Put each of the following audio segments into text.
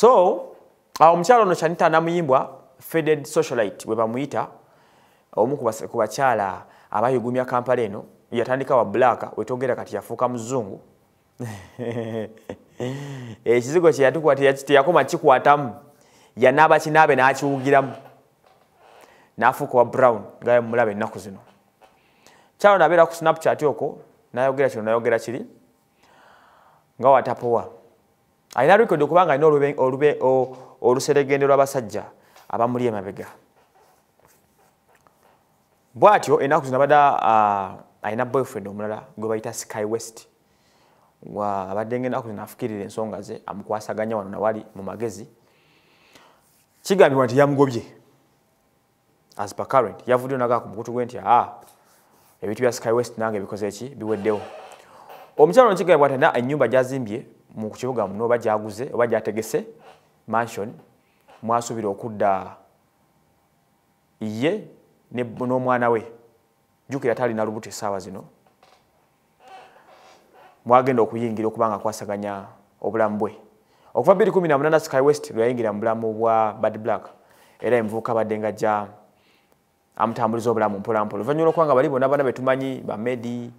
so omukyalo ono kyanita namuyimbwa feded socialite bwe bamuyita omu ku bakyala abayugumya kampala eno yatandika wa blaka wetogera kati yafuuka muzungu ekizigo kyeyatukwateyakoma kikwatamu yanaaba kinaabe n'akiwugiramu n'afuuka wa brown ngaye mumulaba ennaku zino kyalo nabeera ku snapchat okwo nayogera kino nayogera kiri nga watapowa alina lwikodi okubanga alina oluseregende lw'abasajja abamuli emabega bwatyo ennaku zino abadde alina boyfriend omulala gwe bayita sky west abadde ngaennaku zino afukirira ensonga ze amukwasaganya wano nawali mu magezi kigambibwa nti yamugobye aspacarent yavuddeo nagaa ku mukutu gwe nti a ebintu bya sky west nange bikozeeki biweddewo omukyalo nkigambibwa tina enyumba gyazimbye mu kibuga muno oba gyaguze oba gyategese mansion mwasuubira okudda ye n'omwana we jukira tali na lubuto essaawa zino mwagenda okuyingira okuba nga kwasaganya obulamu bwe okuva 218 sky west lweyayingira mu bulamu bwa bad black era emvuuka abadde nga gya amutambuliza obulamu mpolampola oluvannyuma lwokuba nga bali bonna bana betumanyi bamedi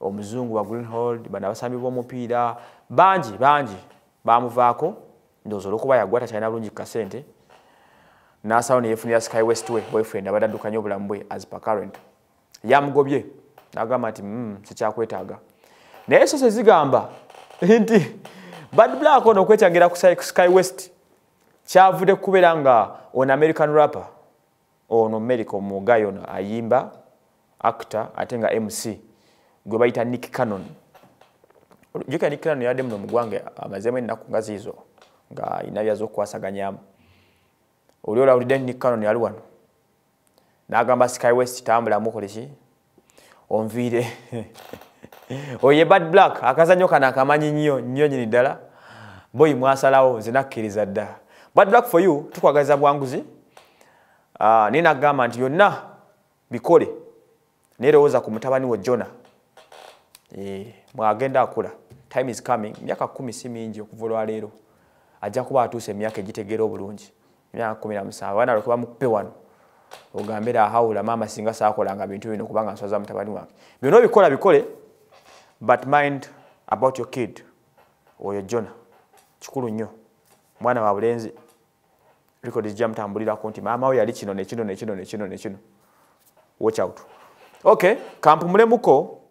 omuzungu wa greenhold bana basambi b'omupiira bangi bangi bamuvaako ndowooza olwokuba yagwa takyalina bulungi kukasente nasawo neyefunira sky west we boyfriend abadde addukanya obulamu bwe as per current yamugobye nagamba nti hmm, sikyakwetaaga naye so se zigamba nti bad black ono okwetyangira ku sky west kyavudde kukubeera nga ono american rapper ono america omugayi ono ayimba actor ate nga mc gwe bayita nick canon jukira nick canon yabadde muno mugwange amazeemu ennaku nga ziizo nga ina byazaokukwasaganyamu oli olawulidde nick canon ali wano n'agamba sky west tambulamukoleki onviire oye bad black akazanyo kano akamanyi nnyo nnyo nyini ddala boyi mwasalawo nze nakkiriza dda bad black for you tukwagaliza bwanguzi ah, naye nakugamba nti yonna bikole neerowooza ku mutabani wo jona Eh, mwagenda akula time is coming myaka kumi si mingi okuva olwaleero ajja kuba atuusa emyaka egitegeera obulungi myaka kumi namusanvu abaana lwekuba mukupe wano ogambere ahawula maama singa saakolanga bintu bino kubanga nswaza mutabani wange byona obikola bikole but mind about your kid oyo jona kikulu nnyo mwana wa bulenzi rekodi zijja mutambulirako nti maama we yali kino nekino nekino nekino nekino watch out ok kampumulemuko